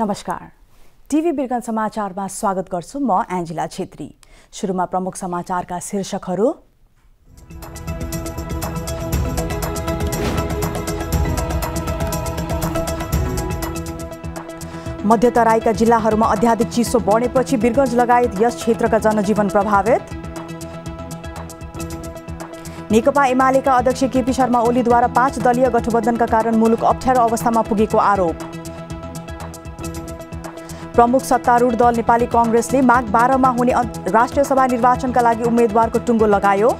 नमस्कार टिभी बिर्गन समाचारमा स्वागत गर्छु म एन्जिला छेत्री सुरुमा प्रमुख समाचारका शीर्षकहरू मध्यतराईका जिल्लाहरूमा अध्याधिक चिसो बढेपछि बिरगन्ज लगायत यस क्षेत्रका जनजीवन प्रभावित नेकपा एमालेका अध्यक्ष केपी शर्मा ओलीद्वारा पाँच दलीय गठबन्धनका कारण मुलुक अप्ठ्यारो अवस्थामा पुगेको आरोप प्रमुख सत्तारूढ दल नेपाली कङ्ग्रेसले माघ बाह्रमा हुने राष्ट्रिय सभा निर्वाचनका लागि उम्मेद्वारको टुङ्गो लगायो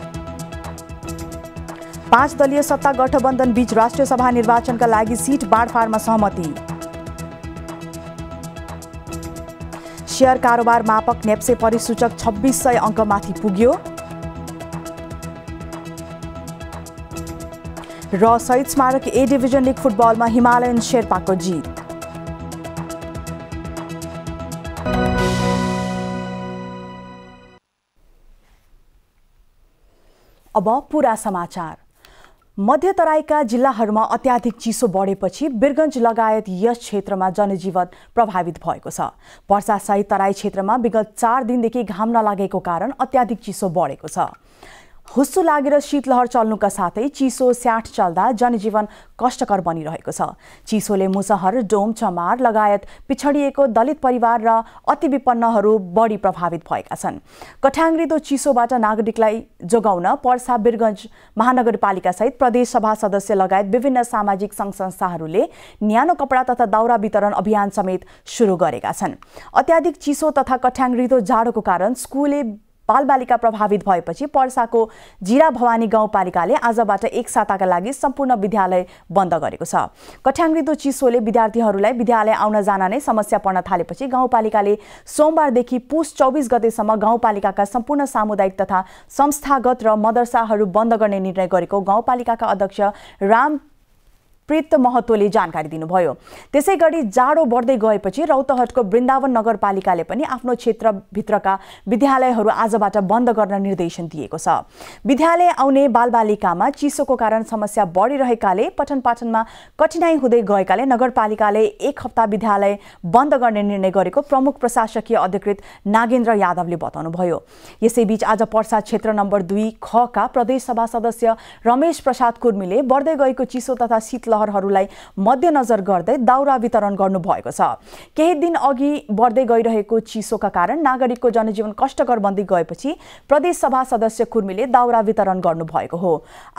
पाँच दलीय सत्ता गठबन्धन बीच राष्ट्रिय सभा निर्वाचनका लागि सिट बाँडफाँडमा सहमति सेयर कारोबार मापक नेप्से परिसूचक छब्बिस सय अङ्कमाथि पुग्यो र Shahid Smarak A division league फुटबलमा हिमालयन शेर्पाको जित अब पुरा समाचार तराईका जिल्लाहरूमा अत्याधिक चिसो बढेपछि बिरगन्ज लगायत यस क्षेत्रमा जनजीवन प्रभावित भएको छ वर्षासहित तराई क्षेत्रमा विगत चार दिनदेखि घाम नलागेको कारण अत्याधिक चिसो बढेको छ हुस्सु लागेर शीतलहर चल्नुका साथै चिसो स्याठ चल्दा जनजीवन कष्टकर बनिरहेको छ चिसोले मुसहर डोम चमार लगायत पिछडिएको दलित परिवार र अति विपन्नहरू बढी प्रभावित भएका छन् कठाङ्ग्रिदो चिसोबाट नागरिकलाई जोगाउन पर्सा बिरगञ्ज महानगरपालिकासहित प्रदेशसभा सदस्य लगायत विभिन्न सामाजिक सङ्घ संस्थाहरूले न्यानो कपडा तथा दाउरा वितरण अभियान समेत सुरु गरेका छन् अत्याधिक चिसो तथा कठ्याङ्ग्रिदो जाडोको कारण स्कुले बालबालिका प्रभावित भएपछि पर्साको जिरा भवानी गाउँपालिकाले आजबाट एक साताका लागि सम्पूर्ण विद्यालय बन्द गरेको छ कठ्याङ्ग्रिदो चिसोले विद्यार्थीहरूलाई विद्यालय आउन जान नै समस्या पर्न थालेपछि गाउँपालिकाले सोमबारदेखि पुस चौबिस गतेसम्म गाउँपालिकाका सम्पूर्ण सामुदायिक तथा संस्थागत र मदरसाहरू बन्द गर्ने निर्णय गरेको गाउँपालिकाका अध्यक्ष राम प्रीत महतोले जानकारी दिनुभयो त्यसै गरी जाडो बढ्दै गएपछि रौतहटको वृन्दावन नगरपालिकाले पनि आफ्नो क्षेत्रभित्रका विद्यालयहरू आजबाट बन्द गर्न निर्देशन दिएको छ विद्यालय आउने बालबालिकामा चिसोको कारण समस्या बढिरहेकाले पठन पाठनमा कठिनाई हुँदै गएकाले नगरपालिकाले एक हप्ता विद्यालय बन्द गर्ने निर्णय गरेको प्रमुख प्रशासकीय अधिकृत नागेन्द्र यादवले बताउनुभयो यसैबीच आज पर्सा क्षेत्र नम्बर दुई खका सभा सदस्य रमेश प्रसाद कुर्मीले बढ्दै गएको चिसो तथा शीतलहर सहरहरूलाई मध्यनजर गर्दै दाउरा वितरण गर्नुभएको छ केही दिन अघि बढ्दै गइरहेको चिसोका कारण नागरिकको जनजीवन कष्टकर बन्दी गएपछि प्रदेशसभा सदस्य कुर्मीले दाउरा वितरण गर्नुभएको हो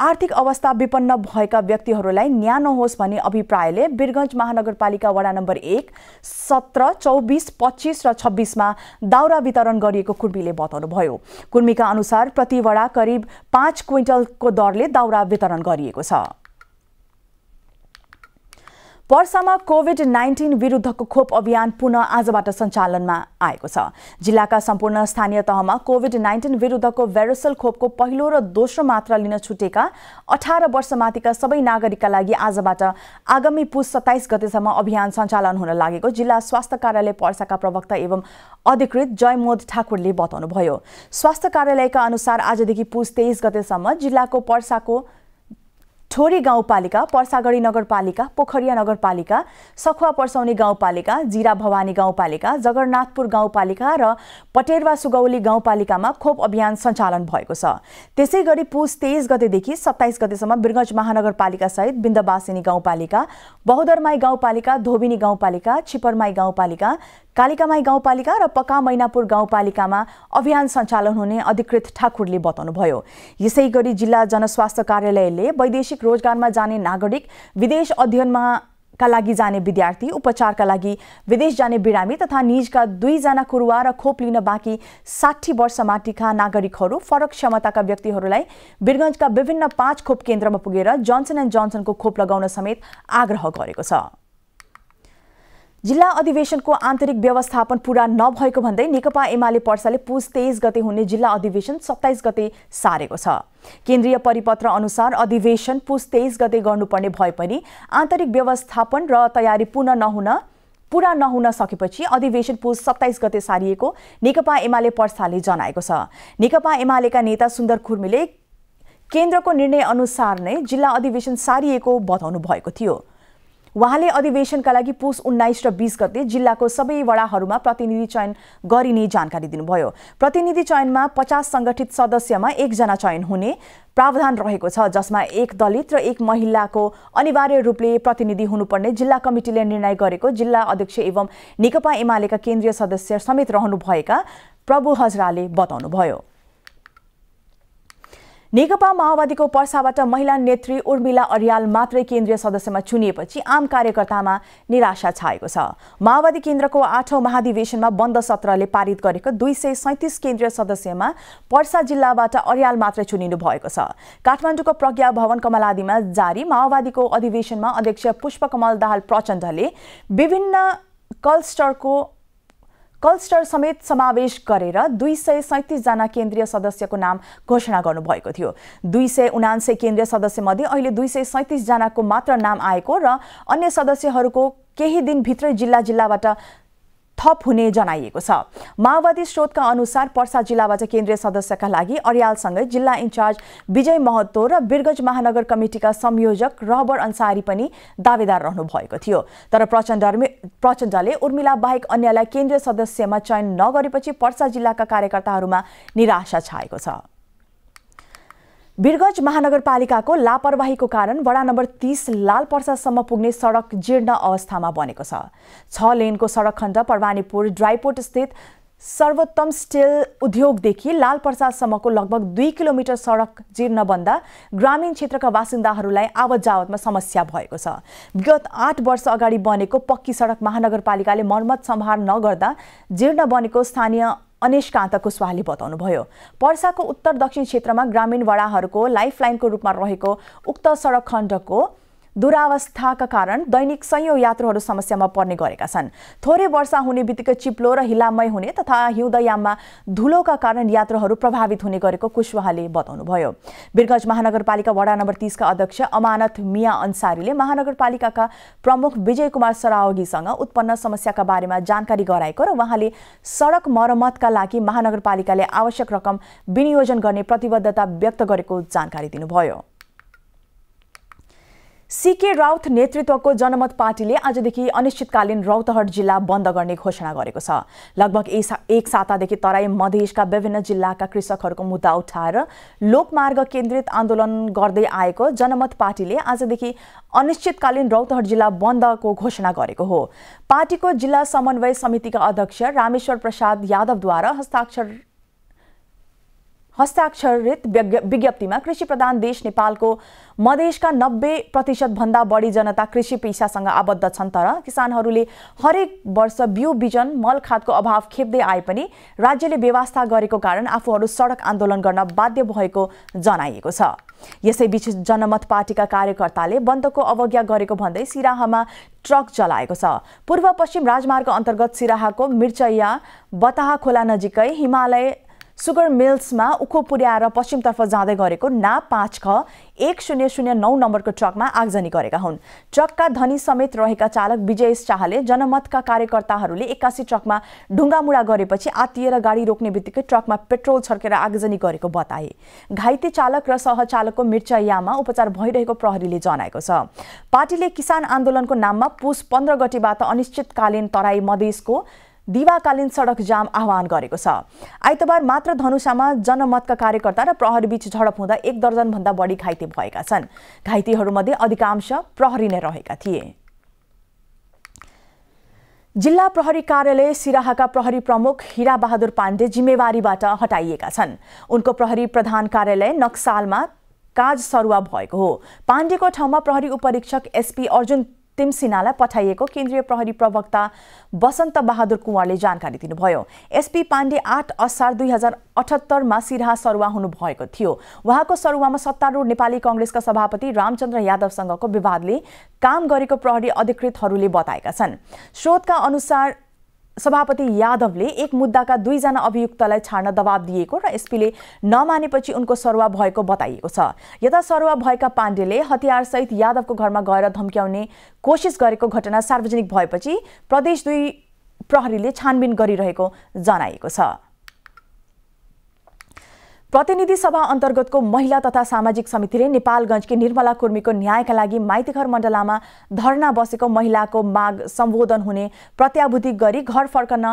आर्थिक अवस्था विपन्न भएका व्यक्तिहरूलाई न्यानो होस् भन्ने अभिप्रायले वीरगञ्ज महानगरपालिका वडा नम्बर एक सत्र चौबिस पच्चिस र छब्बिसमा दाउरा वितरण गरिएको कुर्मीले बताउनुभयो कुर्मीका अनुसार प्रतिवडा करिब पाँच क्विन्टलको दरले दाउरा वितरण गरिएको छ पर्सामा कोभिड नाइन्टिन विरुद्धको खोप अभियान पुनः आजबाट सञ्चालनमा आएको छ जिल्लाका सम्पूर्ण स्थानीय तहमा कोभिड नाइन्टिन विरुद्धको भेरोसल खोपको पहिलो र दोस्रो मात्रा लिन छुटेका अठार वर्षमाथिका सबै नागरिकका लागि आजबाट आगामी पुस सत्ताइस गतेसम्म अभियान सञ्चालन हुन लागेको जिल्ला स्वास्थ्य कार्यालय पर्साका प्रवक्ता एवं अधिकृत जयमोद ठाकुरले बताउनुभयो स्वास्थ्य कार्यालयका अनुसार आजदेखि पुस तेइस गतेसम्म जिल्लाको पर्साको ठोरी गाउँपालिका पर्सागढी नगरपालिका पोखरिया नगरपालिका सखुवा पर्साउने गाउँपालिका जिरा भवानी गाउँपालिका जगन्नाथपुर गाउँपालिका र पटेरवा सुगौली गाउँपालिकामा खोप अभियान सञ्चालन भएको छ त्यसै गरी पुस तेइस गतेदेखि सत्ताइस गतेसम्म महानगरपालिका सहित बिन्दवासिनी गाउँपालिका बहुदरमाई गाउँपालिका धोबिनी गाउँपालिका छिपरमाई गाउँपालिका कालिकामाई गाउँपालिका र पक्का मैनापुर गाउँपालिकामा अभियान सञ्चालन हुने अधिकृत ठाकुरले बताउनुभयो यसै गरी जिल्ला जनस्वास्थ्य कार्यालयले वैदेशिक रोजगारमा जाने नागरिक विदेश अध्ययनमा का लागि जाने विद्यार्थी उपचारका लागि विदेश जाने बिरामी तथा निजका दुईजना कुरुवा र खोप लिन बाँकी साठी वर्ष माथिका नागरिकहरू फरक क्षमताका व्यक्तिहरूलाई वीरगञ्जका विभिन्न पाँच खोप केन्द्रमा पुगेर जन्सन एन्ड जन्सनको खोप लगाउन समेत आग्रह गरेको छ जिल्ला अधिवेशनको आन्तरिक व्यवस्थापन पूरा नभएको भन्दै नेकपा एमाले पर्साले पुस तेइस गते हुने जिल्ला अधिवेशन सत्ताइस गते सारेको छ केन्द्रीय परिपत्र अनुसार अधिवेशन पुस तेइस गते गर्नुपर्ने भए पनि आन्तरिक व्यवस्थापन र तयारी पुनः नहुन पूरा नहुन सकेपछि अधिवेशन पुस सत्ताइस गते सारिएको नेकपा एमाले पर्साले जनाएको छ नेकपा एमालेका नेता सुन्दर खुर्मीले केन्द्रको निर्णय अनुसार नै जिल्ला अधिवेशन सारिएको बताउनु भएको थियो उहाँले अधिवेशनका लागि पुस उन्नाइस र बिस गते जिल्लाको सबै वडाहरूमा प्रतिनिधि चयन गरिने जानकारी दिनुभयो प्रतिनिधि चयनमा पचास सङ्गठित सदस्यमा एकजना चयन हुने प्रावधान रहेको छ जसमा एक दलित र एक महिलाको अनिवार्य रूपले प्रतिनिधि हुनुपर्ने जिल्ला कमिटीले निर्णय गरेको जिल्ला अध्यक्ष एवं नेकपा एमालेका केन्द्रीय सदस्य समेत रहनुभएका प्रभु हजराले बताउनुभयो नेकपा माओवादीको पर्साबाट महिला नेत्री उर्मिला अर्याल मात्रै केन्द्रीय सदस्यमा चुनिएपछि आम कार्यकर्तामा निराशा छाएको छ माओवादी केन्द्रको आठौँ महाधिवेशनमा बन्द सत्रले पारित गरेको दुई सय सैतिस केन्द्रीय सदस्यमा पर्सा जिल्लाबाट अर्याल मात्रै चुनिनु भएको छ काठमाडौँको प्रज्ञा भवन कमलादीमा जारी माओवादीको अधिवेशनमा अध्यक्ष पुष्पकमल दाहाल प्रचण्डले विभिन्न कल्स्टरको कल्स्टर समेत समावेश गरेर दुई सय सैतिसजना केन्द्रीय सदस्यको नाम घोषणा गर्नुभएको थियो दुई सय उनान्सय केन्द्रीय सदस्यमध्ये अहिले दुई सय सैतिसजनाको मात्र नाम आएको र अन्य सदस्यहरूको केही दिनभित्रै जिल्ला जिल्लाबाट थप हुने जनाइएको छ माओवादी स्रोतका अनुसार पर्सा जिल्लाबाट केन्द्रीय सदस्यका लागि अर्यालसँगै जिल्ला इन्चार्ज विजय महतो र बिरगज महानगर कमिटिका संयोजक रहबर अन्सारी पनि दावेदार रहनु भएको थियो तर प्रचण्ड प्रचण्डले उर्मिला बाहेक अन्यलाई केन्द्रीय सदस्यमा चयन नगरेपछि पर्सा जिल्लाका कार्यकर्ताहरूमा निराशा छाएको छ वीरगञ्ज महानगरपालिकाको लापरवाहीको कारण वडा नम्बर तिस लाल पर्सासम्म पुग्ने सडक जीर्ण अवस्थामा बनेको छ छ लेनको सडक खण्ड परवानीपुर ड्राइपोर्ट स्थित सर्वोत्तम स्टिल उद्योगदेखि लाल पर्सासम्मको लगभग दुई किलोमिटर सडक जीर्ण बन्दा ग्रामीण क्षेत्रका बासिन्दाहरूलाई आवत जावतमा समस्या भएको छ विगत आठ वर्ष अगाडि बनेको पक्की सडक महानगरपालिकाले मर्मत सम्हार नगर्दा जीर्ण बनेको स्थानीय कान्त कुशवाहाले बताउनुभयो पर्साको उत्तर दक्षिण क्षेत्रमा ग्रामीण वडाहरूको लाइफलाइनको रूपमा रहेको उक्त सडक खण्डको दुरावस्थाका कारण दैनिक सयौँ यात्रुहरू समस्यामा पर्ने गरेका छन् थोरै वर्षा हुने बित्तिकै चिप्लो र हिलामय हुने तथा हिउँदयाममा धुलोका कारण यात्रुहरू प्रभावित हुने गरेको कुशवाहाले बताउनुभयो वीरगञ्ज महानगरपालिका वडा नम्बर तिसका अध्यक्ष अमानत मिया अन्सारीले महानगरपालिकाका प्रमुख विजय कुमार सरावगीसँग उत्पन्न समस्याका बारेमा जानकारी गराएको र उहाँले सडक मरम्मतका लागि महानगरपालिकाले आवश्यक रकम विनियोजन गर्ने प्रतिबद्धता व्यक्त गरेको जानकारी दिनुभयो सिके राउत नेतृत्वको जनमत पार्टीले आजदेखि अनिश्चितकालीन रौतहट जिल्ला बन्द गर्ने घोषणा गरेको छ लगभग एक सातादेखि तराई मधेसका विभिन्न जिल्लाका कृषकहरूको मुद्दा उठाएर लोकमार्ग केन्द्रित आन्दोलन गर्दै आएको जनमत पार्टीले आजदेखि अनिश्चितकालीन रौतहट जिल्ला बन्दको घोषणा गरेको हो पार्टीको जिल्ला समन्वय समितिका अध्यक्ष रामेश्वर प्रसाद यादवद्वारा हस्ताक्षर हस्ताक्षरित विज्ञप्तिमा कृषि प्रधान देश नेपालको मधेसका नब्बे प्रतिशतभन्दा बढी जनता कृषि पेसासँग आबद्ध छन् तर किसानहरूले हरेक वर्ष बिउ बिजन मल खादको अभाव खेप्दै आए पनि राज्यले व्यवस्था गरेको कारण आफूहरू सडक आन्दोलन गर्न बाध्य भएको जनाइएको छ यसैबीच जनमत पार्टीका कार्यकर्ताले बन्दको अवज्ञा गरेको भन्दै सिराहामा ट्रक चलाएको छ पूर्व पश्चिम राजमार्ग अन्तर्गत सिराहाको मिर्चैया बताहा खोला नजिकै हिमालय सुगर मिल्समा उखो पुर्याएर पश्चिमतर्फ जाँदै गरेको ना पाँच ख एक शून्य शून्य नौ नम्बरको ट्रकमा आगजनी गरेका हुन् ट्रकका धनी समेत रहेका चालक विजय शाहले जनमतका कार्यकर्ताहरूले एक्कासी ट्रकमा मुडा गरेपछि आत्तिएर गाडी रोक्ने बित्तिकै ट्रकमा पेट्रोल छर्केर आगजनी गरेको बताए घाइते चालक र सहचालकको मिर्चायामा उपचार भइरहेको प्रहरीले जनाएको छ पार्टीले किसान आन्दोलनको नाममा पुस पन्ध्र गतिबाट अनिश्चितकालीन तराई मधेसको दिवाकालीन सडक जाम आह्वान गरेको छ आइतबार मात्र धनुषामा जनमतका कार्यकर्ता र प्रहरीबीच झडप हुँदा एक दर्जनभन्दा बढी घाइते भएका छन् घाइतेहरूमध्ये अधिकांश प्रहरी नै रहेका थिए जिल्ला प्रहरी कार्यालय सिराहाका प्रहरी प्रमुख बहादुर पाण्डे जिम्मेवारीबाट हटाइएका छन् उनको प्रहरी प्रधान कार्यालय नक्सालमा काज सरुवा भएको हो पाण्डेको ठाउँमा प्रहरी उपरीक्षक एसपी अर्जुन सिन्हालाई पठाइएको केन्द्रीय प्रहरी प्रवक्ता बसन्त बहादुर कुँवरले जानकारी दिनुभयो एसपी पाण्डे आठ असार दुई हजार अठहत्तरमा सिराहा सरुवा हुनुभएको थियो उहाँको सरुवामा सत्तारूढ नेपाली कङ्ग्रेसका सभापति रामचन्द्र यादवसँगको विवादले काम गरेको प्रहरी अधिकृतहरूले बताएका छन् स्रोतका अनुसार सभापति यादवले एक मुद्दाका दुईजना अभियुक्तलाई छाड्न दबाब दिएको र एसपीले नमानेपछि उनको सरुवा भएको बताइएको छ यता सरुवा भएका पाण्डेले हतियारसहित यादवको घरमा गएर धम्क्याउने कोसिस गरेको घटना सार्वजनिक भएपछि प्रदेश दुई प्रहरीले छानबिन गरिरहेको जनाएको छ प्रतिनिधि सभा अन्तर्गतको महिला तथा सामाजिक समितिले नेपालगञ्जकी निर्मला कुर्मीको न्यायका लागि माइतीघर मण्डलामा धरना बसेको महिलाको माग सम्बोधन हुने प्रत्याभूति गरी घर फर्कन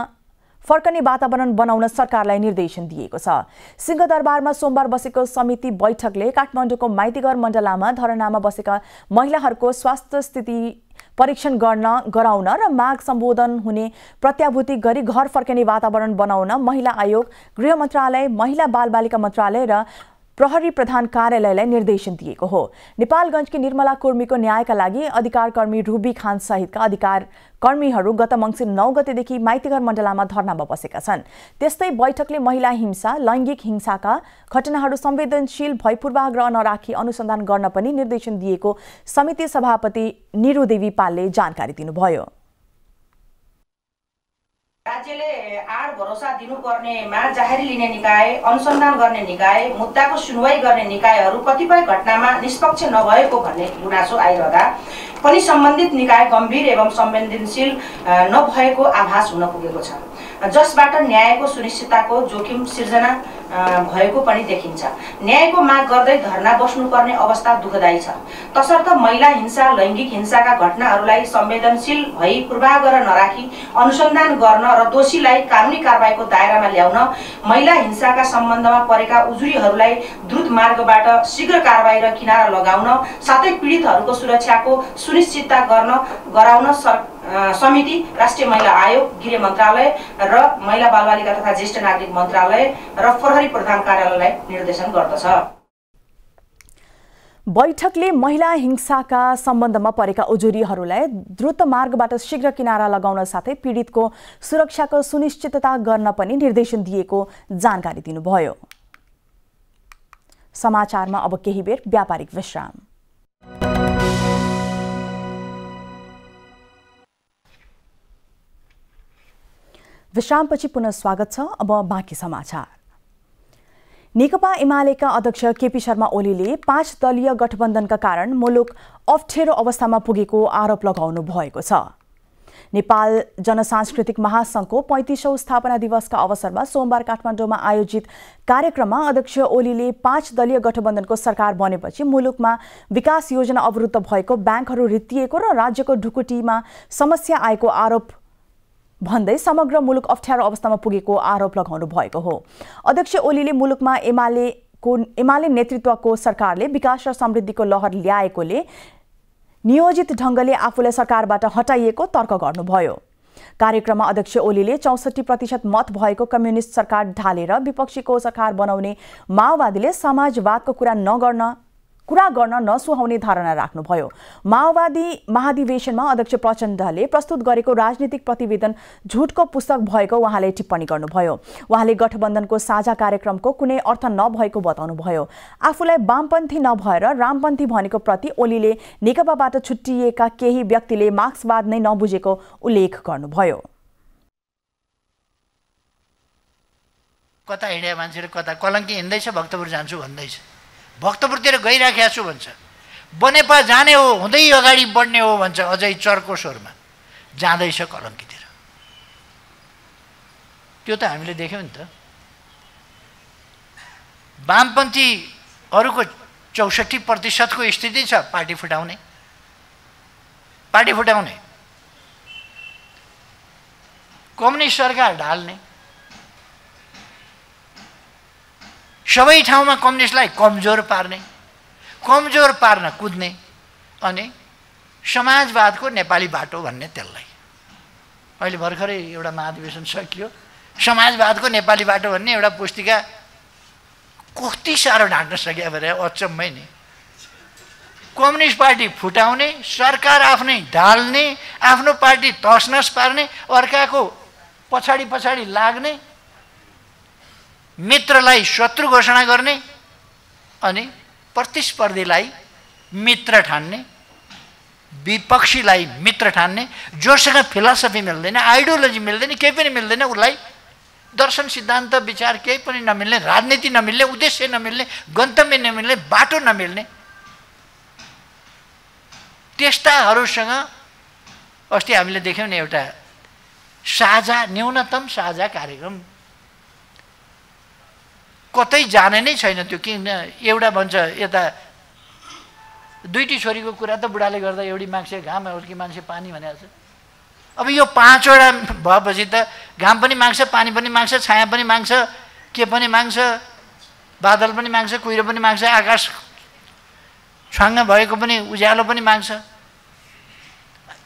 फर्कने वातावरण बनाउन सरकारलाई निर्देशन दिएको छ सिंहदरबारमा सोमबार बसेको समिति बैठकले काठमाडौँको माइतीघर मण्डलामा धरनामा बसेका महिलाहरूको स्वास्थ्य स्थिति परीक्षण गर्न गराउन र माग सम्बोधन हुने प्रत्याभूति गरी घर फर्किने वातावरण बनाउन महिला आयोग गृह मन्त्रालय महिला बालबालिका मन्त्रालय र प्रहरी प्रधान कार्यालयलाई निर्देशन दिएको हो नेपालगञ्जकी निर्मला कुर्मीको न्यायका लागि अधिकार कर्मी रुबी खान सहितका अधिकार कर्मीहरू गत मङ्सिर नौ गतेदेखि माइतीघर मण्डलामा धर्नामा बसेका छन् त्यस्तै बैठकले महिला हिंसा लैङ्गिक हिंसाका घटनाहरू संवेदनशील भयपूर्वाग्रह नराखी अनुसन्धान गर्न पनि निर्देशन दिएको समिति सभापति निरुदेवी पालले जानकारी दिनुभयो राज्यले आड भरोसा दिनुपर्नेमा जाहेर लिने निकाय अनुसन्धान गर्ने निकाय मुद्दाको सुनवाई गर्ने निकायहरू कतिपय घटनामा निष्पक्ष नभएको भन्ने गुनासो आइरहँदा पनि सम्बन्धित निकाय गम्भीर एवं संवेदनशील नभएको आभास हुन पुगेको छ जसबाट न्यायको सुनिश्चितताको जोखिम सिर्जना भएको पनि देखिन्छ न्यायको माग गर्दै धरना बस्नुपर्ने अवस्था दुःखदायी छ तसर्थ महिला हिंसा लैङ्गिक हिंसाका घटनाहरूलाई संवेदनशील भई पूर्वाग्रह नराखी अनुसन्धान गर्न र दोषीलाई कानुनी कारवाहीको दायरामा ल्याउन महिला हिंसाका सम्बन्धमा परेका उजुरीहरूलाई द्रुत मार्गबाट शीघ्र कारवाही र किनारा लगाउन साथै पीडितहरूको सुरक्षाको सुनिश्चितता गर्न गराउन सक समिति राष्ट्रिय महिला आयोग गृह मन्त्रालय र महिला बालबालिका तथा ज्येष्ठ नागरिक मन्त्रालय र प्रहरी प्रधान कार्यालयलाई निर्देशन गर्दछ बैठकले महिला हिंसाका सम्बन्धमा परेका उजुरीहरूलाई द्रुत मार्गबाट शीघ्र किनारा लगाउन साथै पीडितको सुरक्षाको सुनिश्चितता गर्न पनि निर्देशन दिएको जानकारी दिनुभयो समाचारमा अब केही बेर व्यापारिक विश्राम विश्रामपछि पुनः स्वागत छ अब बाँकी समाचार नेकपा एमालेका अध्यक्ष केपी शर्मा ओलीले पाँच दलीय गठबन्धनका कारण मुलुक अप्ठ्यारो अवस्थामा पुगेको आरोप लगाउनु भएको छ नेपाल जनसांस्कृतिक महासंघको पैँतिसौँ स्थापना दिवसका अवसरमा सोमबार काठमाडौँमा आयोजित कार्यक्रममा अध्यक्ष ओलीले पाँच दलीय गठबन्धनको सरकार बनेपछि मुलुकमा विकास योजना अवरुद्ध भएको ब्याङ्कहरू रित्तिएको र राज्यको ढुकुटीमा समस्या आएको आरोप भन्दै समग्र मुलुक अप्ठ्यारो अवस्थामा पुगेको आरोप लगाउनु भएको हो अध्यक्ष ओलीले मुलुकमा एमाले को एमाले नेतृत्वको सरकारले विकास र समृद्धिको लहर ल्याएकोले नियोजित ढङ्गले आफूलाई सरकारबाट हटाइएको तर्क गर्नुभयो कार्यक्रममा अध्यक्ष ओलीले चौसठी प्रतिशत मत भएको कम्युनिस्ट सरकार ढालेर विपक्षीको सरकार बनाउने माओवादीले समाजवादको कुरा नगर्न कुरा गर्न नसुहाउने धारणा राख्नुभयो माओवादी महाधिवेशनमा अध्यक्ष प्रचण्डले प्रस्तुत गरेको राजनीतिक प्रतिवेदन झुटको पुस्तक भएको उहाँले टिप्पणी गर्नुभयो उहाँले गठबन्धनको साझा कार्यक्रमको कुनै अर्थ नभएको बताउनुभयो आफूलाई वामपन्थी नभएर रामपन्थी भनेको प्रति ओलीले नेकपाबाट छुट्टिएका केही व्यक्तिले मार्क्सवाद नै नबुझेको उल्लेख गर्नुभयो कता हिँडे मान्छेले कता कलङ्की हिँड्दैछ भक्तपुर जान्छु भन्दैछ भक्तपुरतिर गइराखेको छु भन्छ बनेपा जाने हो हुँदै अगाडि बढ्ने हो भन्छ अझै चर्को स्वरमा जाँदैछ कलङ्कीतिर त्यो त हामीले देख्यौँ नि त वामपन्थीहरूको चौसठी प्रतिशतको स्थिति छ पार्टी फुटाउने पार्टी फुटाउने कम्युनिस्ट सरकार ढाल्ने सबै ठाउँमा कम्युनिस्टलाई कमजोर पार्ने कमजोर पार्न कुद्ने अनि समाजवादको नेपाली बाटो भन्ने त्यसलाई अहिले भर्खरै एउटा महाधिवेशन सकियो समाजवादको नेपाली बाटो भन्ने एउटा पुस्तिका कति साह्रो ढाँट्न सक्यो भने अचम्मै नि कम्युनिस्ट पार्टी फुटाउने सरकार आफ्नै ढाल्ने आफ्नो पार्टी तसनस पार्ने अर्काको पछाडि पछाडि लाग्ने मित्रलाई शत्रु घोषणा गर्ने अनि प्रतिस्पर्धीलाई मित्र ठान्ने विपक्षीलाई मित्र ठान्ने जोसँग फिलोसफी मिल्दैन आइडियोलोजी मिल्दैन केही पनि मिल्दैन उसलाई दर्शन सिद्धान्त विचार केही पनि नमिल्ने राजनीति नमिल्ने उद्देश्य नमिल्ने गन्तव्य नमिल्ने बाटो नमिल्ने त्यस्ताहरूसँग अस्ति हामीले देख्यौँ नि एउटा साझा न्यूनतम साझा कार्यक्रम कतै जाने नै छैन त्यो किन एउटा भन्छ यता दुइटी छोरीको कुरा त बुढाले गर्दा एउटी मान्छे घाम अर्की मान्छे पानी भनेको छ अब यो पाँचवटा भएपछि त घाम पनि माग्छ पानी पनि माग्छ छाया पनि माग्छ के पनि माग्छ बादल पनि माग्छ कुहिरो पनि माग्छ आकाश छ्वाङ्ग भएको पनि उज्यालो पनि माग्छ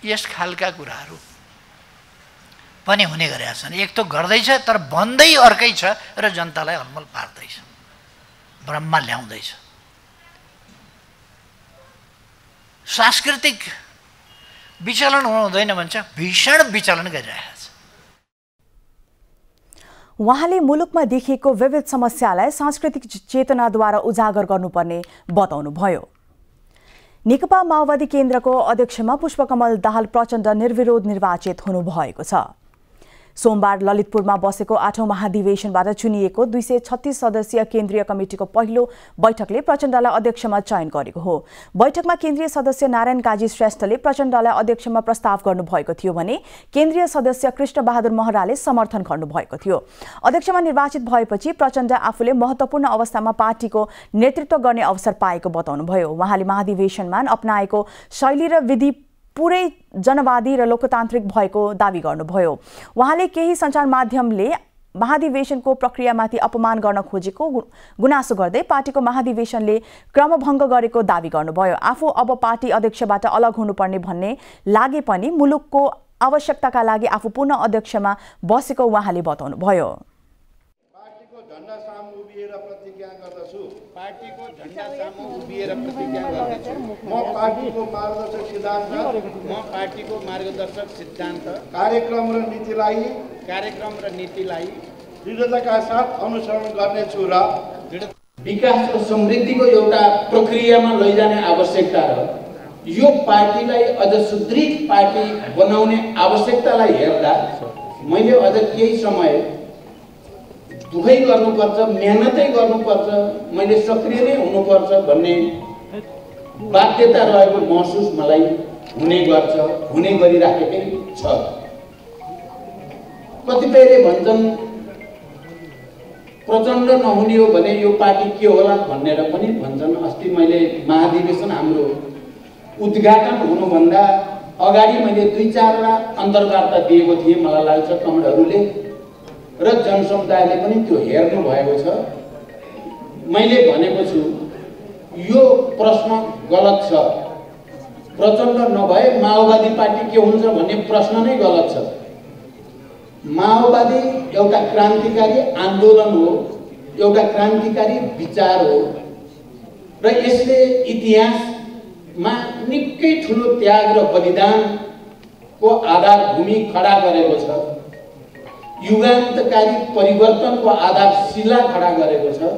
यस खालका कुराहरू पनि हुने गरेका छन् एक त गर्दैछ तर बन्दै अर्कै छ र जनतालाई हलमल पार्दैछ ब्रह्म ल्याउँदैछ सांस्कृतिक विचलन हुनु हुँदैन भन्छ भीषण विचलन गरिरहेको छ उहाँले मुलुकमा देखिएको विविध समस्यालाई सांस्कृतिक चेतनाद्वारा उजागर गर्नुपर्ने बताउनुभयो नेकपा माओवादी केन्द्रको अध्यक्षमा पुष्पकमल दाहाल प्रचण्ड निर्विरोध निर्वाचित हुनुभएको छ सोमबार ललितपुरमा बसेको आठौँ महाधिवेशनबाट चुनिएको दुई सय छत्तीस सदस्यीय केन्द्रीय कमिटिको पहिलो बैठकले प्रचण्डलाई अध्यक्षमा चयन गरेको हो बैठकमा केन्द्रीय सदस्य नारायण काजी श्रेष्ठले प्रचण्डलाई अध्यक्षमा प्रस्ताव गर्नुभएको थियो भने केन्द्रीय सदस्य कृष्ण बहादुर महराले समर्थन गर्नुभएको थियो अध्यक्षमा निर्वाचित भएपछि प्रचण्ड आफूले महत्त्वपूर्ण अवस्थामा पार्टीको नेतृत्व गर्ने अवसर पाएको बताउनुभयो उहाँले महाधिवेशनमा अप्नाएको शैली र विधि पुरै जनवादी र लोकतान्त्रिक भएको दावी गर्नुभयो उहाँले केही सञ्चार माध्यमले महाधिवेशनको प्रक्रियामाथि अपमान गर्न खोजेको गुनासो गर्दै पार्टीको महाधिवेशनले क्रमभङ्ग गरेको दावी गर्नुभयो आफू अब पार्टी अध्यक्षबाट अलग हुनुपर्ने भन्ने लागे पनि मुलुकको आवश्यकताका लागि आफू पुनः अध्यक्षमा बसेको उहाँले बताउनुभयो पार्टीको झन्डा सामु उभिएर प्रतिज्ञा गर्दछु म पार्टीको मार्गदर्शक सिद्धान्त म पार्टीको मार्गदर्शक सिद्धान्त कार्यक्रम र नीतिलाई कार्यक्रम र नीतिलाई दृढताका साथ अनुसरण गर्नेछु र विकास र समृद्धिको एउटा प्रक्रियामा लैजाने आवश्यकता र यो पार्टीलाई अझ सुदृढ पार्टी बनाउने आवश्यकतालाई हेर्दा मैले अझ केही समय दुःखै गर्नुपर्छ मेहनतै गर्नुपर्छ मैले सक्रिय नै हुनुपर्छ भन्ने बाध्यता रहेको महसुस मलाई हुने गर्छ हुने गरिराखेकै छ कतिपयले भन्छन् प्रचण्ड नहुने हो भने यो पार्टी के होला भनेर पनि भन्छन् अस्ति मैले महाधिवेशन हाम्रो उद्घाटन हुनुभन्दा अगाडि मैले दुई चारवटा अन्तर्वार्ता दिएको थिएँ मलाई लाग्छ कमडहरूले र जनसमुदायले पनि त्यो हेर्नु भएको छ मैले भनेको छु यो प्रश्न गलत छ प्रचण्ड नभए माओवादी पार्टी के हुन्छ भन्ने प्रश्न नै गलत छ माओवादी एउटा क्रान्तिकारी आन्दोलन हो एउटा क्रान्तिकारी विचार हो र यसले इतिहासमा निकै ठुलो त्याग र बलिदानको आधारभूमि खडा गरेको छ युगान्तकारी परिवर्तनको आधारशिला खडा गरेको छ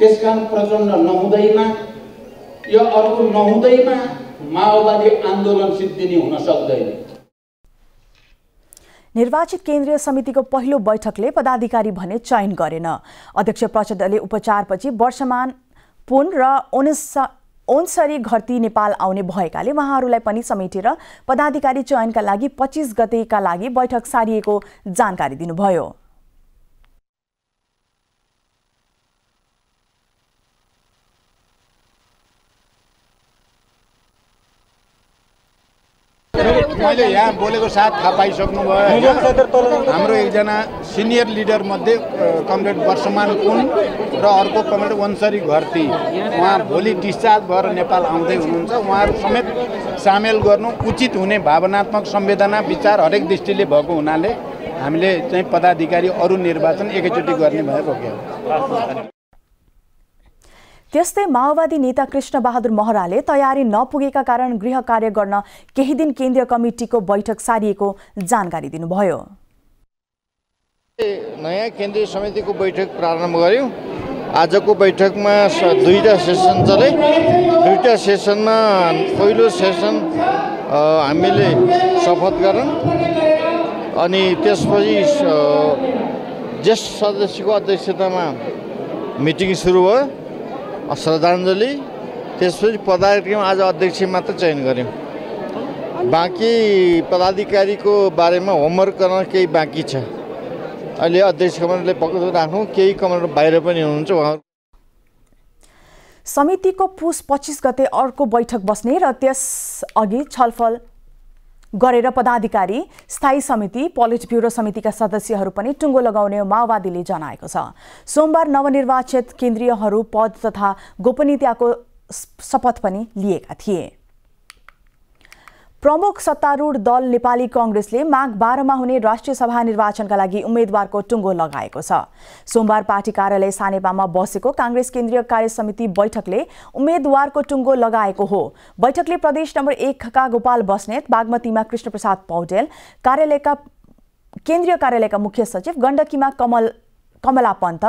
त्यस कारण प्रचण्ड नहुँदैमा यो अर्को नहुँदैमा माओवादी आन्दोलन सिद्धिने हुन सक्दैन निर्वाचित केन्द्रीय समितिको पहिलो बैठकले पदाधिकारी भने चयन गरेन अध्यक्ष प्रचण्डले उपचारपछि वर्षमान पुन र उन्नाइस ओन्सरी घरती नेपाल आउने भएकाले उहाँहरूलाई पनि समेटेर पदाधिकारी चयनका लागि पच्चिस गतेका लागि बैठक सारिएको जानकारी दिनुभयो मैले यहाँ बोलेको साथ थाहा भयो हाम्रो एकजना सिनियर लिडर मध्ये कमरेड वर्षमान कुन र अर्को कमरेड वंशरी घरती उहाँ भोलि डिस्चार्ज भएर नेपाल आउँदै हुनुहुन्छ उहाँहरू समेत सामेल गर्नु उचित हुने भावनात्मक संवेदना विचार हरेक दृष्टिले भएको हुनाले हामीले चाहिँ पदाधिकारी अरू निर्वाचन एकैचोटि गर्ने भएको क्या त्यस्तै माओवादी नेता कृष्ण बहादुर महराले तयारी नपुगेका कारण गृह कार्य गर्न केही दिन केन्द्रीय कमिटीको बैठक सारिएको जानकारी दिनुभयो नयाँ केन्द्रीय समितिको बैठक प्रारम्भ गऱ्यौँ आजको बैठकमा दुईवटा सेसन चले दुईवटा सेसनमा पहिलो सेसन हामीले शपथ गरौँ अनि त्यसपछि ज्येष्ठ सदस्यको अध्यक्षतामा मिटिङ सुरु भयो श्रद्धाञ्जली त्यसपछि पदाधिकारीमा आज अध्यक्ष मात्र चयन गऱ्यौँ बाँकी पदाधिकारीको बारेमा होमवर्क गर्न केही बाँकी छ अहिले अध्यक्ष कमरले पक्र राख्नु केही कमान्डर बाहिर पनि हुनुहुन्छ उहाँहरू समितिको पुस पच्चिस गते अर्को बैठक बस्ने र त्यस अघि छलफल गरेर पदाधिकारी स्थायी समिति पोलिट ब्युरो समितिका सदस्यहरू पनि टुङ्गो लगाउने माओवादीले जनाएको छ सोमबार नवनिर्वाचित केन्द्रीयहरू पद तथा गोपनीयताको शपथ पनि लिएका थिए प्रमुख सत्तारूढ दल नेपाली कङ्ग्रेसले माघ बाह्रमा हुने राष्ट्रिय सभा निर्वाचनका लागि उम्मेद्वारको टुङ्गो लगाएको छ सोमबार पार्टी कार्यालय सानेपामा बसेको काङ्ग्रेस केन्द्रीय कार्य समिति बैठकले उम्मेद्वारको टुङ्गो लगाएको हो बैठकले प्रदेश नम्बर एकका गोपाल बस्नेत बागमतीमा कृष्णप्रसाद पौडेल कार्यालयका केन्द्रीय कार्यालयका मुख्य सचिव गण्डकीमा कमल कमला पन्त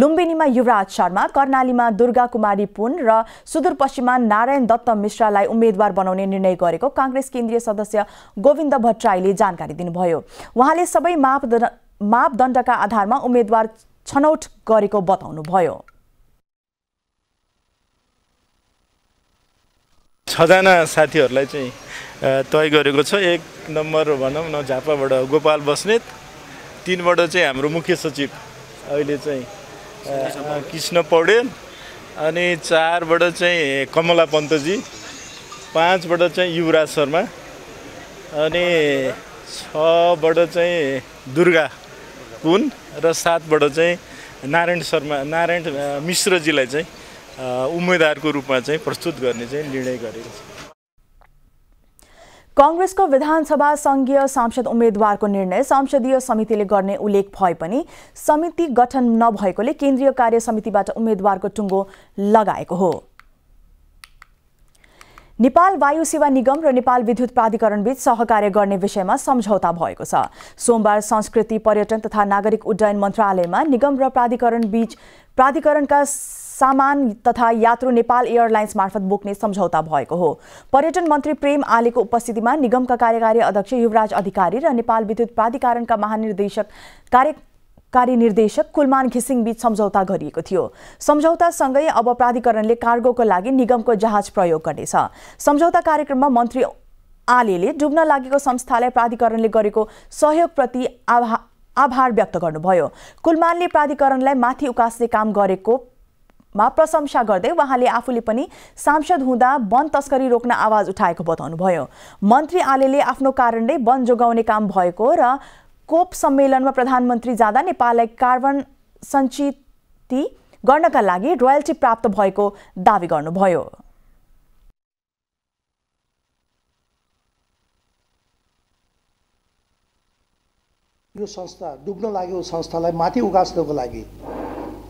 लुम्बिनीमा युवराज शर्मा कर्णालीमा दुर्गा कुमारी पुन र सुदूरपश्चिममा नारायण दत्त मिश्रालाई उम्मेद्वार बनाउने निर्णय गरेको काङ्ग्रेस केन्द्रीय सदस्य गोविन्द भट्टराईले जानकारी दिनुभयो उहाँले सबै मापदण्ड मापदण्डका आधारमा उम्मेद्वार छनौट गरेको बताउनुभयो छजना साथीहरूलाई चाहिँ तय गरेको छ एक नम्बर भनौँ न झापाबाट गोपाल बस्नेत तिनबाट चाहिँ हाम्रो मुख्य सचिव अहिले चाहिँ कृष्ण पौडेल अनि चारबाट चाहिँ कमला पन्तजी पाँचबाट चाहिँ युवराज शर्मा अनि छबाट चाहिँ दुर्गा कुन र सातबाट चाहिँ नारायण शर्मा नारायण मिश्रजीलाई चाहिँ उम्मेदवारको रूपमा चाहिँ प्रस्तुत गर्ने चाहिँ निर्णय गरेको छ कङ्ग्रेसको विधानसभा संघीय सांसद उम्मेद्वारको निर्णय संसदीय समितिले गर्ने उल्लेख भए पनि समिति गठन नभएकोले केन्द्रीय कार्य समितिबाट उम्मेद्वारको टुङ्गो लगाएको हो नेपाल वायु सेवा निगम र नेपाल विद्युत प्राधिकरणबीच सहकार्य गर्ने विषयमा सम्झौता भएको छ सोमबार संस्कृति पर्यटन तथा नागरिक उड्डयन मन्त्रालयमा निगम र प्राधिकरणबीच प्राधिकरणका सामान तथा यात्रु नेपाल एयरलाइन्स मार्फत बोक्ने सम्झौता भएको हो पर्यटन मन्त्री प्रेम आलेको उपस्थितिमा निगमका कार्यकारी अध्यक्ष युवराज अधिकारी र नेपाल विद्युत प्राधिकरणका महानिर्देशक कार्य निर्देशक कुलमान घिसिङ बीच सम्झौता गरिएको थियो सम्झौतासँगै अब प्राधिकरणले कार्गोको लागि निगमको जहाज प्रयोग गर्नेछ सम्झौता कार्यक्रममा मन्त्री आलेले डुब्न लागेको संस्थालाई प्राधिकरणले गरेको सहयोगप्रति आभा आभार व्यक्त गर्नुभयो कुलमानले प्राधिकरणलाई माथि उकास्ने काम गरेको मा प्रशंसा गर्दै उहाँले आफूले पनि सांसद हुँदा वन तस्करी रोक्न आवाज उठाएको बताउनुभयो मन्त्री आलेले आफ्नो कारणले वन जोगाउने काम भएको र कोप सम्मेलनमा प्रधानमन्त्री जाँदा नेपाललाई कार्बन सञ्चिति गर्नका लागि रोयल्टी प्राप्त भएको दावी गर्नुभयो यो संस्था डुब्न लाग्यो संस्थालाई माथि उगास्नको लागि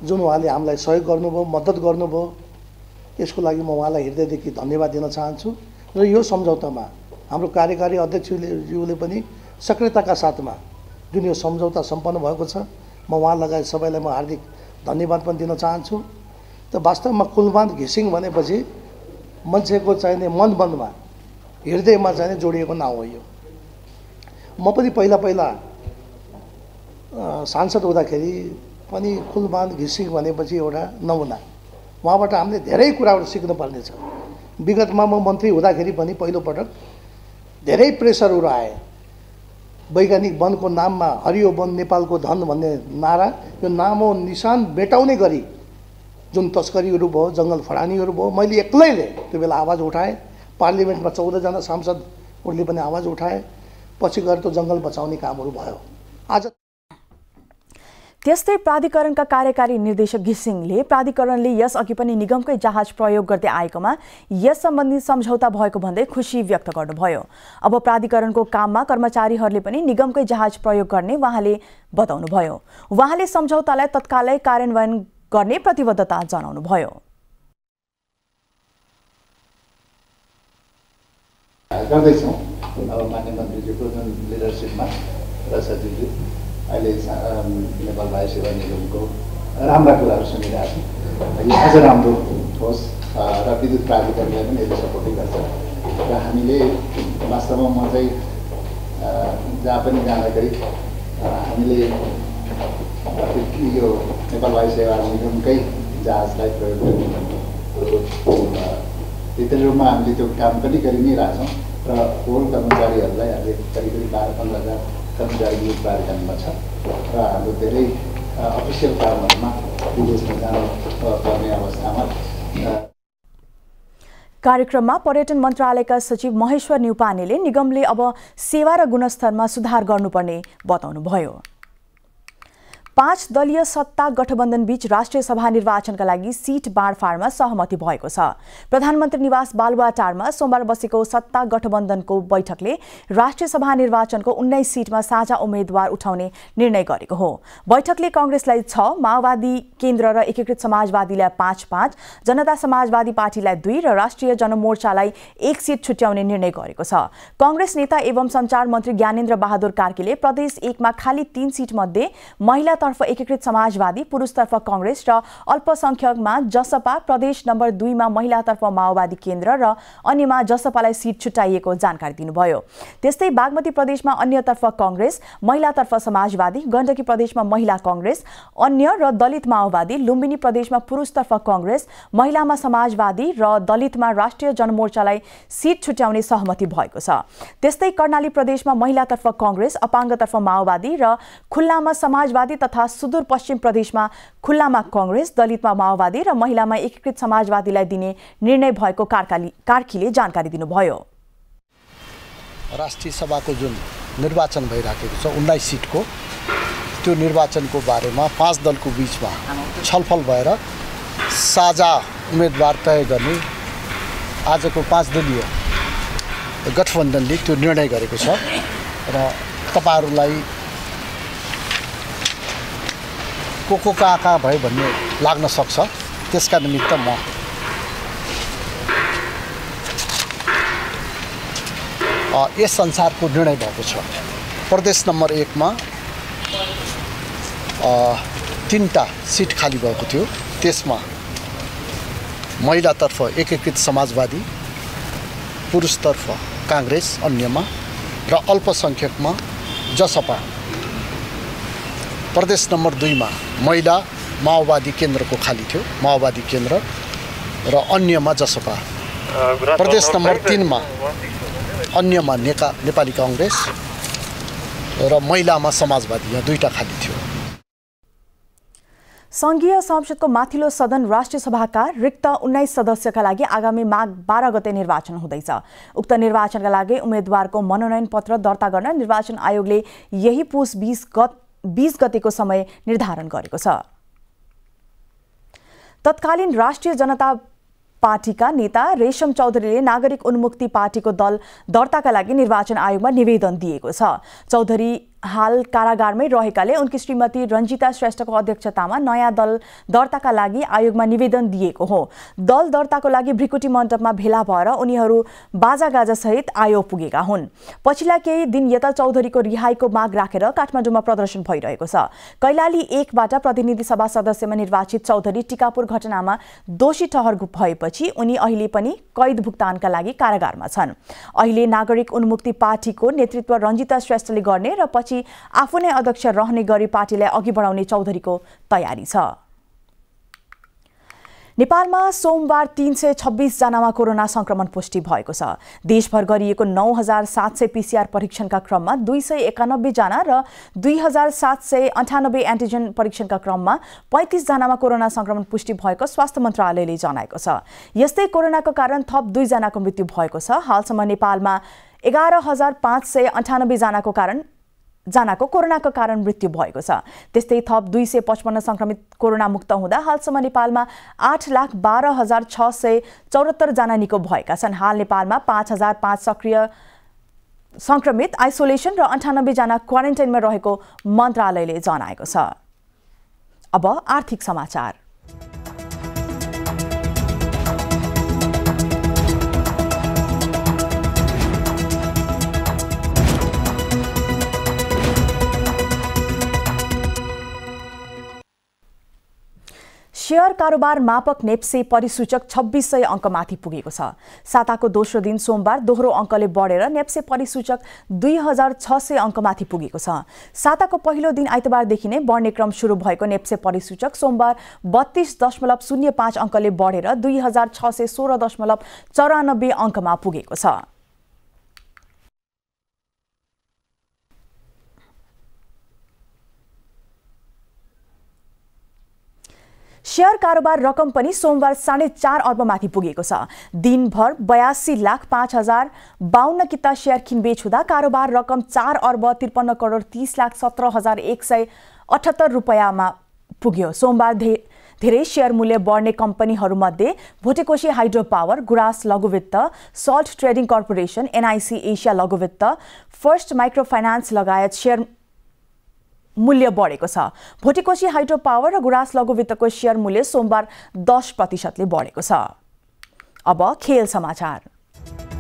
जुन उहाँले हामीलाई सहयोग गर्नुभयो मद्दत गर्नुभयो यसको लागि म उहाँलाई हृदयदेखि धन्यवाद दिन चाहन्छु र यो सम्झौतामा हाम्रो कार्यकारी अध्यक्षज्यूले पनि सक्रियताका साथमा जुन यो सम्झौता सम्पन्न भएको छ म उहाँ लगायत सबैलाई म हार्दिक धन्यवाद पनि दिन चाहन्छु त वास्तवमा कुलमान घिसिङ भनेपछि मान्छेको चाहिने मन मनमा हृदयमा चाहिने जोडिएको नाउँ हो यो म पनि पहिला पहिला सांसद हुँदाखेरि पनि कुलमान घिसिङ भनेपछि एउटा नमुना उहाँबाट हामीले धेरै कुराहरू सिक्नुपर्नेछ विगतमा म मन्त्री हुँदाखेरि पनि पहिलोपटक धेरै प्रेसरहरू आए वैज्ञानिक वनको नाममा हरियो वन नेपालको धन भन्ने नारा यो नामो निशान भेटाउने गरी जुन तस्करीहरू भयो जङ्गल फडानीहरू भयो मैले एक्लैले त्यो बेला आवाज उठाएँ पार्लिमेन्टमा चौधजना सांसदहरूले पनि आवाज उठाए पछि गएर त्यो जङ्गल बचाउने कामहरू भयो आज त्यस्तै प्राधिकरणका कार्यकारी निर्देशक घिसिङले प्राधिकरणले यसअघि पनि निगमकै जहाज प्रयोग गर्दै आएकोमा यस सम्बन्धी सम्झौता भएको भन्दै खुसी व्यक्त गर्नुभयो अब प्राधिकरणको काममा कर्मचारीहरूले पनि निगमकै जहाज प्रयोग गर्ने उहाँले बताउनुभयो उहाँले सम्झौतालाई तत्कालै कार्यान्वयन गर्ने प्रतिबद्धता जनाउनुभयो गर्दैछौँ अब मान्य मन्त्रीजीको जुन लिडरसिपमा र सचिवजी अहिले नेपाल भाइ सेवा निगमको राम्रा कुराहरू सुनिरहेको छु यो अझ राम्रो होस् र विद्युत प्राधिकरणलाई पनि यसले सपोर्टै गर्छ र हामीले वास्तवमा म चाहिँ जहाँ पनि जाँदाखेरि हामीले यो नेपाल वायु सेवा निगमकै जहाजलाई प्रयोग गर्ने भित्र रूपमा हामीले त्यो काम पनि गरि नै रहेछौँ र होल कर्मचारीहरूलाई हामीले करिब करिब बाह्र पन्ध्र हजार समुदाय बारे जन्म छ र हाम्रो धेरै अफिसियल कामहरूमा विदेशमा जानु पर्ने अवस्थामा कार्यक्रममा पर्यटन मन्त्रालयका सचिव महेश्वर न्युपानेले निगमले अब सेवा र गुणस्तरमा सुधार गर्नुपर्ने बताउनुभयो पाँच दलीय सत्ता गठबन्धन बीच राष्ट्रिय सभा निर्वाचनका लागि सिट बाँडफाँडमा सहमति भएको छ प्रधानमन्त्री निवास बालुवाटारमा सोमबार बसेको सत्ता गठबन्धनको बैठकले राष्ट्रिय सभा निर्वाचनको उन्नाइस सीटमा साझा उम्मेद्वार उठाउने निर्णय गरेको हो बैठकले कङ्ग्रेसलाई छ माओवादी केन्द्र र एकीकृत समाजवादीलाई पाँच पाँच जनता समाजवादी पार्टीलाई दुई र राष्ट्रिय जनमोर्चालाई एक सिट छुट्याउने निर्णय गरेको छ कङ्ग्रेस नेता एवं सञ्चार मन्त्री ज्ञानेन्द्र बहादुर कार्कीले प्रदेश एकमा खाली तीन सिटमध्ये महिला महिलातर्फ एकीकृत समाजवादी पुरुषतर्फ कङ्ग्रेस र अल्पसंख्यकमा जसपा प्रदेश नम्बर दुईमा महिलातर्फ माओवादी केन्द्र र अन्यमा जसपालाई सिट छुट्याइएको जानकारी दिनुभयो त्यस्तै बागमती प्रदेशमा अन्यतर्फ कङ्ग्रेस महिलातर्फ समाजवादी गण्डकी प्रदेशमा महिला कङ्ग्रेस अन्य र दलित माओवादी लुम्बिनी प्रदेशमा पुरुषतर्फ कङ्ग्रेस महिलामा समाजवादी र दलितमा राष्ट्रिय जनमोर्चालाई सिट छुट्याउने सहमति भएको छ त्यस्तै कर्णाली प्रदेशमा महिलातर्फ कङ्ग्रेस अपाङ्गतर्फ माओवादी र खुल्लामा समाजवादी तथा तथा सुदूरपश्चिम प्रदेशमा खुल्लामा कङ्ग्रेस दलितमा माओवादी र महिलामा एकीकृत समाजवादीलाई दिने निर्णय भएको कार्काली कार्कीले जानकारी दिनुभयो राष्ट्रिय सभाको जुन निर्वाचन भइराखेको छ उन्नाइस सिटको त्यो निर्वाचनको बारेमा पाँच दलको बिचमा छलफल भएर साझा उम्मेदवार तय गर्ने आजको पाँच दलीय गठबन्धनले त्यो निर्णय गरेको छ र तपाईँहरूलाई को को कहाँ कहाँ भयो भन्ने लाग्न सक्छ त्यसका निमित्त म यस संसारको निर्णय भएको छ प्रदेश नम्बर एकमा तिनवटा सिट खाली भएको थियो त्यसमा महिलातर्फ एकीकृत समाजवादी पुरुषतर्फ काङ्ग्रेस अन्यमा र अल्पसङ्ख्यकमा जसपा प्रदेश नम्बर दुईमा महिला माओवादी केन्द्रको खाली थियो माओवादी केन्द्र र अन्यमा जसपा प्रदेश नम्बर तिनमा अन्यमा नेका नेपाली कङ्ग्रेस र महिलामा समाजवादी यहाँ दुईवटा खाली थियो सङ्घीय संसदको माथिल्लो सदन राष्ट्रिय सभाका रिक्त उन्नाइस सदस्यका लागि आगामी माघ बाह्र गते निर्वाचन हुँदैछ उक्त निर्वाचनका लागि उम्मेद्वारको मनोनयन पत्र दर्ता गर्न निर्वाचन आयोगले यही पुस बिस गत बीस गतिको समय निर्धारण गरेको छ तत्कालीन राष्ट्रिय जनता पार्टीका नेता रेशम चौधरीले नागरिक उन्मुक्ति पार्टीको दल दर्ताका लागि निर्वाचन आयोगमा निवेदन दिएको छ चौधरी हाल कारागारमै रहेकाले उनकी श्रीमती रञ्जिता श्रेष्ठको अध्यक्षतामा नयाँ दल दर्ताका लागि आयोगमा निवेदन दिएको हो दल दर्ताको लागि भ्रिकुटी मण्डपमा भेला भएर उनीहरू बाजागाजासहित आयोग पुगेका हुन् पछिल्ला केही दिन यता चौधरीको रिहाईको माग राखेर काठमाडौँमा प्रदर्शन भइरहेको छ कैलाली एकबाट प्रतिनिधि सभा सदस्यमा निर्वाचित चौधरी टिकापुर घटनामा दोषी ठहर भएपछि उनी अहिले पनि कैद भुक्तानका लागि कारागारमा छन् अहिले नागरिक उन्मुक्ति पार्टीको नेतृत्व रञ्जिता श्रेष्ठले गर्ने र पछि आफू नै अध्यक्ष रहने गरी पार्टीलाई अघि बढाउने चौधरीको तयारी छ नेपालमा सोमबार तीन सय छब्बिसजनामा कोरोना संक्रमण पुष्टि भएको छ देशभर गरिएको नौ हजार सात सय पिसिआर परीक्षणका क्रममा दुई सय एकानब्बेजना र दुई हजार सात सय अन्ठानब्बे एन्टिजेन परीक्षणका क्रममा पैँतिसजनामा कोरोना संक्रमण पुष्टि भएको स्वास्थ्य मन्त्रालयले जनाएको छ यस्तै कोरोनाको कारण थप दुईजनाको मृत्यु भएको छ हालसम्म नेपालमा एघार हजार पाँच सय अन्ठानब्बेजनाको कारण जनाको कोरोनाको कारण मृत्यु भएको छ त्यस्तै थप दुई सय पचपन्न सङ्क्रमित मुक्त हुँदा हालसम्म नेपालमा आठ लाख बाह्र हजार छ सय चौरात्तरजना निको भएका छन् हाल नेपालमा पाँच हजार पाँच सक्रिय सङ्क्रमित आइसोलेसन र अन्ठानब्बेजना क्वारेन्टाइनमा रहेको मन्त्रालयले जनाएको छ अब आर्थिक समाचार सेयर कारोबार मापक नेप्से परिसूचक छब्बिस सय अङ्कमाथि पुगेको छ साताको दोस्रो दिन सोमबार दोहोरो अङ्कले बढेर नेप्से परिसूचक दुई हजार छ सय अङ्कमाथि पुगेको छ साताको पहिलो दिन आइतबारदेखि नै बढ्ने क्रम सुरु भएको नेप्से परिसूचक सोमबार बत्तीस दशमलव शून्य पाँच अङ्कले बढेर दुई हजार छ सय सोह्र दशमलव चौरानब्बे अङ्कमा पुगेको छ सेयर कारोबार रकम पनि सोमबार साढे चार अर्बमाथि पुगेको छ दिनभर बयासी लाख पाँच हजार बाहन्न किता सेयर किनबेच हुँदा कारोबार रकम चार अर्ब त्रिपन्न करोड तिस लाख सत्र हजार एक सय अठहत्तर रुपियाँमा पुग्यो सोमबार धेरै सेयर मूल्य बढ्ने कम्पनीहरूमध्ये Bhotekoshi hydro power Gurans Laghubitta salt trading corporation NIC Asia Laghubitta first micro finance लगायत सेयर मूल्य बढेको छ भोटेकोशी हाइड्रो पावर र गुराँस लघुवित्तको सेयर मूल्य सोमबार दस प्रतिशतले बढेको छ अब खेल समाचार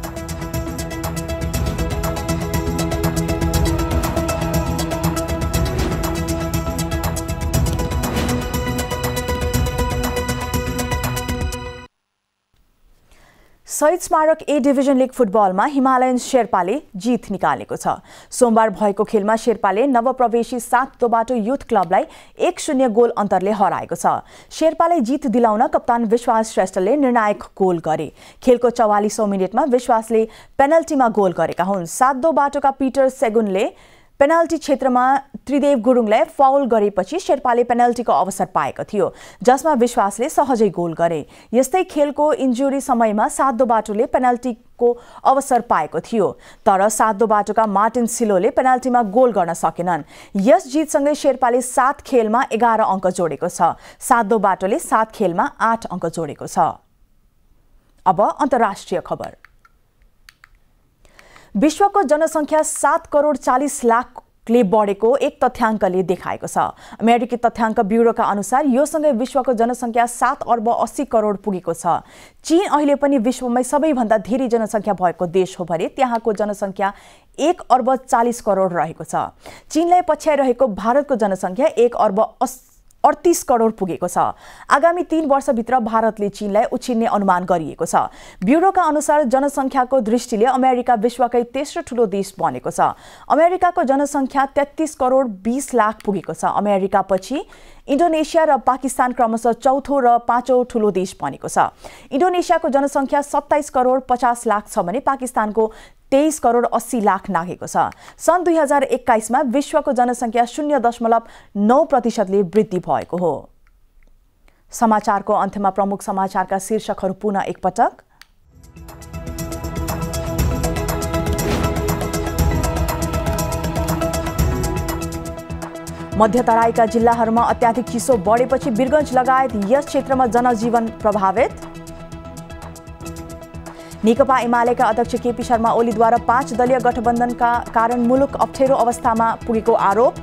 Shahid Smarak A division league फुटबलमा हिमालयन शेर्पाले जित निकालेको छ सोमबार भएको खेलमा शेर्पाले नवप्रवेशी सात तोबाटो युथ क्लबलाई एक शून्य गोल अन्तरले हराएको छ शेर्पालाई जित दिलाउन कप्तान विश्वास श्रेष्ठले निर्णायक गोल गरे खेलको चौवालिसौँ मिनटमा विश्वासले पेनल्टीमा गोल गरेका हुन् सात दो बाटोका पिटर सेगुनले पेनाल्टी क्षेत्रमा त्रिदेव गुरुङलाई फाउल गरेपछि शेर्पाले पेनाल्टीको अवसर पाएको थियो जसमा विश्वासले सहजै गोल गरे यस्तै खेलको इन्जुरी समयमा सातो बाटोले पेनाल्टीको अवसर पाएको थियो तर सातो बाटोका मार्टिन सिलोले पेनाल्टीमा गोल गर्न सकेनन् यस जितसँगै शेर्पाले सात खेलमा एघार अङ्क जोडेको छ सातो बाटोले सात खेलमा आठ अङ्क जोडेको छ अब अन्तर्राष्ट्रिय खबर विश्वको जनसङ्ख्या सात करोड चालिस लाखले बढेको एक तथ्याङ्कले देखाएको छ अमेरिकी तथ्याङ्क ब्युरोका अनुसार योसँगै विश्वको जनसङ्ख्या सात अर्ब अस्सी करोड पुगेको छ चीन अहिले पनि विश्वमै सबैभन्दा धेरै जनसङ्ख्या भएको देश हो भने त्यहाँको जनसङ्ख्या एक अर्ब चालिस करोड रहेको छ चीनलाई पछ्याइरहेको भारतको जनसङ्ख्या एक अर्ब अस् अडतिस करोड पुगेको छ आगामी तीन वर्षभित्र भारतले चीनलाई उछिन्ने अनुमान गरिएको छ ब्युरोका अनुसार जनसङ्ख्याको दृष्टिले अमेरिका विश्वकै तेस्रो ठुलो देश बनेको छ अमेरिकाको जनसङ्ख्या तेत्तिस करोड बिस लाख पुगेको छ अमेरिका पछि इन्डोनेसिया र पाकिस्तान क्रमशः चौथो र पाँचौँ ठुलो देश बनेको छ इन्डोनेसियाको जनसङ्ख्या सत्ताइस करोड पचास लाख छ भने पाकिस्तानको तेइस करोड अस्सी लाख नाघेको छ सन् दुई हजार एक्काइसमा विश्वको जनसङ्ख्या शून्य दशमलव नौ प्रतिशतले वृद्धि भएको हो समाचारको अन्त्यमा प्रमुख समाचारका शीर्षकहरू पुनः एकपटक मध्यतराईका जिल्लाहरूमा अत्याधिक चिसो बढेपछि बिरगन्ज लगायत यस क्षेत्रमा जनजीवन प्रभावित नेकपा एमालेका अध्यक्ष केपी शर्मा ओलीद्वारा पाँच दलीय गठबन्धनका कारण मुलुक अप्ठ्यारो अवस्थामा पुगेको आरोप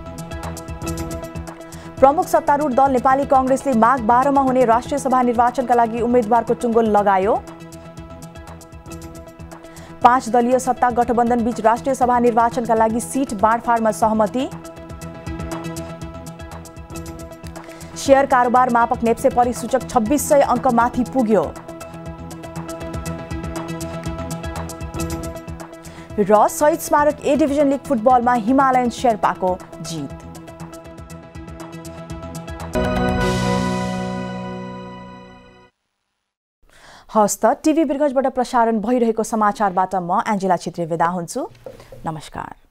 प्रमुख सत्तारूढ दल नेपाली कङ्ग्रेसले माघ बाह्रमा हुने राष्ट्रिय सभा निर्वाचनका लागि उम्मेद्वारको चुङ्गो लगायो पाँच दलीय सत्ता गठबन्धन बीच राष्ट्रिय सभा निर्वाचनका लागि सिट बाँडफाँडमा सहमति सेयर कारोबार मापक नेप्से परिसूचक छब्बिस सय अङ्क माथि पुग्यो र Shahid Smarak A division league फुटबलमा हिमालयन शेर्पाको जित हस्त टिभी बिरगजबाट प्रसारण भइरहेको समाचारबाट म एन्जेला छेत्री विदा हुन्छु नमस्कार